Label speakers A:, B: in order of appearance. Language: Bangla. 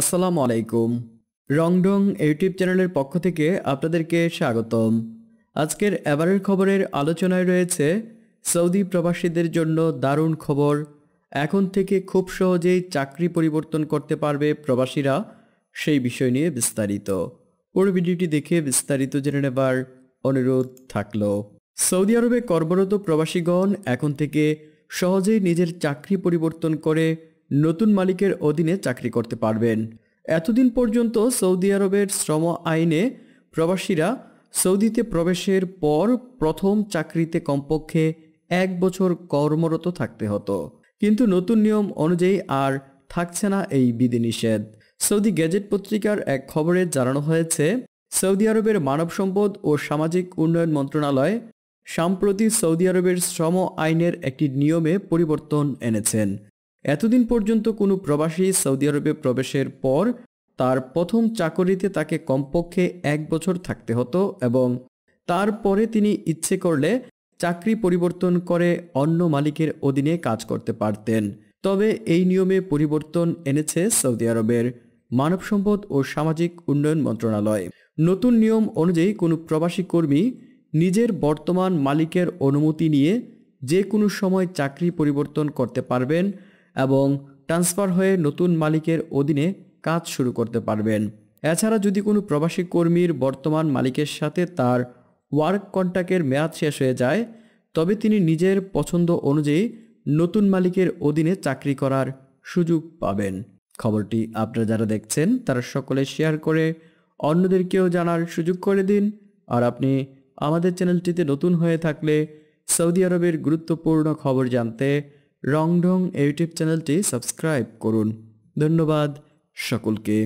A: আসসালামু আলাইকুম রংডং ইউটিউব চ্যানেলের পক্ষ থেকে আপনাদেরকে স্বাগতম আজকের এবারের খবরের আলোচনায় রয়েছে সৌদি প্রবাসীদের জন্য দারুণ খবর এখন থেকে খুব সহজেই চাকরি পরিবর্তন করতে পারবে প্রবাসীরা সেই বিষয় নিয়ে বিস্তারিত পুরো ভিডিওটি দেখে বিস্তারিত জেনে নেবার অনুরোধ থাকল সৌদি আরবে কর্মরত প্রবাসীগণ এখন থেকে সহজেই নিজের চাকরি পরিবর্তন করে নতুন মালিকের অধীনে চাকরি করতে পারবেন এতদিন পর্যন্ত সৌদি আরবের শ্রম আইনে প্রবাসীরা সৌদিতে প্রবেশের পর প্রথম চাকরিতে কমপক্ষে এক বছর কর্মরত থাকতে হতো কিন্তু নতুন নিয়ম অনুযায়ী আর থাকছে না এই বিধিনিষেধ সৌদি গ্যাজেট পত্রিকার এক খবরে জানানো হয়েছে সৌদি আরবের মানব সম্পদ ও সামাজিক উন্নয়ন মন্ত্রণালয় সম্প্রতি সৌদি আরবের শ্রম আইনের একটি নিয়মে পরিবর্তন এনেছেন এতদিন পর্যন্ত কোনো প্রবাসী সৌদি আরবে প্রবেশের পর তার প্রথম চাকরিতে তাকে কমপক্ষে এক বছর থাকতে হতো এবং তারপরে তিনি ইচ্ছে করলে চাকরি পরিবর্তন করে অন্য মালিকের অধীনে কাজ করতে পারতেন তবে এই নিয়মে পরিবর্তন এনেছে সৌদি আরবের মানব সম্পদ ও সামাজিক উন্নয়ন মন্ত্রণালয় নতুন নিয়ম অনুযায়ী কোনো প্রবাসী কর্মী নিজের বর্তমান মালিকের অনুমতি নিয়ে যে কোনো সময় চাকরি পরিবর্তন করতে পারবেন এবং ট্রান্সফার হয়ে নতুন মালিকের অধীনে কাজ শুরু করতে পারবেন এছাড়া যদি কোনো প্রবাসী কর্মীর বর্তমান মালিকের সাথে তার ওয়ার্ক কন্ট্রাক্টের মেয়াদ শেষ হয়ে যায় তবে তিনি নিজের পছন্দ অনুযায়ী নতুন মালিকের অধীনে চাকরি করার সুযোগ পাবেন খবরটি আপনারা যারা দেখছেন তারা সকলে শেয়ার করে অন্যদেরকেও জানার সুযোগ করে দিন আর আপনি আমাদের চ্যানেলটিতে নতুন হয়ে থাকলে সৌদি আরবের গুরুত্বপূর্ণ খবর জানতে রংঢং ইউটিউব চ্যানেলটি সাবস্ক্রাইব করুন ধন্যবাদ সকলকে